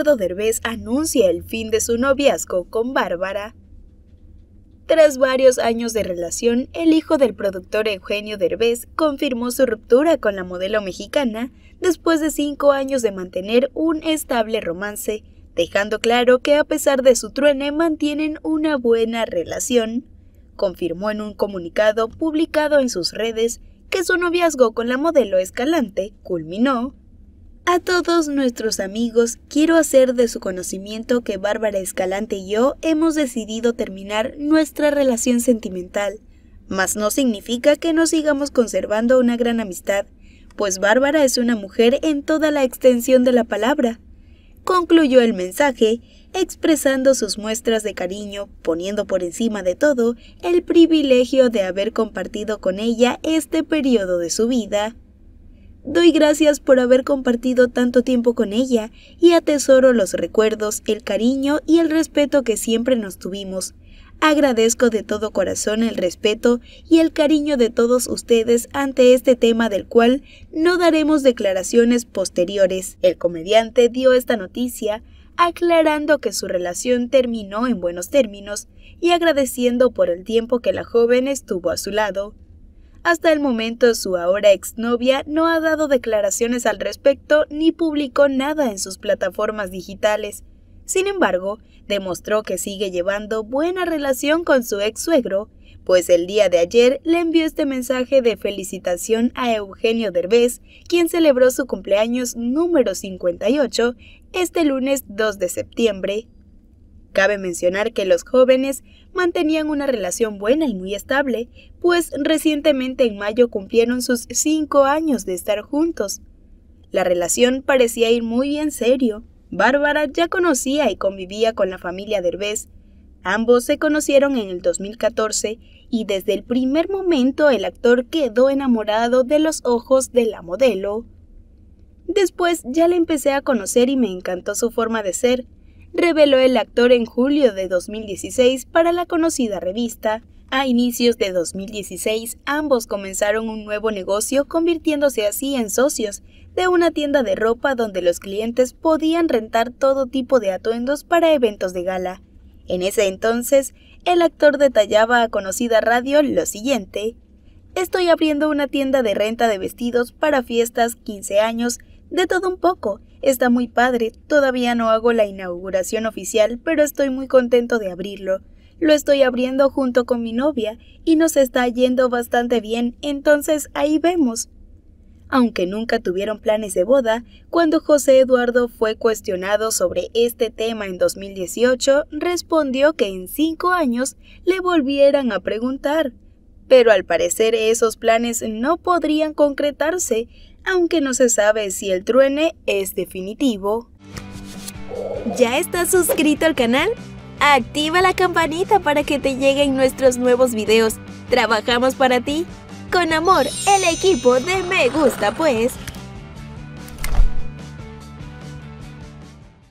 Eduardo Derbez anuncia el fin de su noviazgo con Bárbara. Tras varios años de relación, el hijo del productor Eugenio Derbez confirmó su ruptura con la modelo mexicana después de cinco años de mantener un estable romance, dejando claro que a pesar de su truene mantienen una buena relación. Confirmó en un comunicado publicado en sus redes que su noviazgo con la modelo Escalante culminó a todos nuestros amigos, quiero hacer de su conocimiento que Bárbara Escalante y yo hemos decidido terminar nuestra relación sentimental, mas no significa que no sigamos conservando una gran amistad, pues Bárbara es una mujer en toda la extensión de la palabra. Concluyó el mensaje, expresando sus muestras de cariño, poniendo por encima de todo el privilegio de haber compartido con ella este periodo de su vida Doy gracias por haber compartido tanto tiempo con ella y atesoro los recuerdos, el cariño y el respeto que siempre nos tuvimos. Agradezco de todo corazón el respeto y el cariño de todos ustedes ante este tema del cual no daremos declaraciones posteriores. El comediante dio esta noticia aclarando que su relación terminó en buenos términos y agradeciendo por el tiempo que la joven estuvo a su lado. Hasta el momento su ahora exnovia no ha dado declaraciones al respecto ni publicó nada en sus plataformas digitales. Sin embargo, demostró que sigue llevando buena relación con su ex suegro, pues el día de ayer le envió este mensaje de felicitación a Eugenio Derbez, quien celebró su cumpleaños número 58 este lunes 2 de septiembre Cabe mencionar que los jóvenes mantenían una relación buena y muy estable, pues recientemente en mayo cumplieron sus cinco años de estar juntos. La relación parecía ir muy bien serio. Bárbara ya conocía y convivía con la familia Derbez. Ambos se conocieron en el 2014 y desde el primer momento el actor quedó enamorado de los ojos de la modelo. Después ya le empecé a conocer y me encantó su forma de ser, reveló el actor en julio de 2016 para la conocida revista. A inicios de 2016, ambos comenzaron un nuevo negocio convirtiéndose así en socios de una tienda de ropa donde los clientes podían rentar todo tipo de atuendos para eventos de gala. En ese entonces, el actor detallaba a conocida radio lo siguiente. Estoy abriendo una tienda de renta de vestidos para fiestas, 15 años, de todo un poco, Está muy padre, todavía no hago la inauguración oficial, pero estoy muy contento de abrirlo. Lo estoy abriendo junto con mi novia y nos está yendo bastante bien, entonces ahí vemos. Aunque nunca tuvieron planes de boda, cuando José Eduardo fue cuestionado sobre este tema en 2018, respondió que en cinco años le volvieran a preguntar. Pero al parecer esos planes no podrían concretarse aunque no se sabe si el truene es definitivo. ¿Ya estás suscrito al canal? Activa la campanita para que te lleguen nuestros nuevos videos. Trabajamos para ti. Con amor, el equipo de Me Gusta Pues.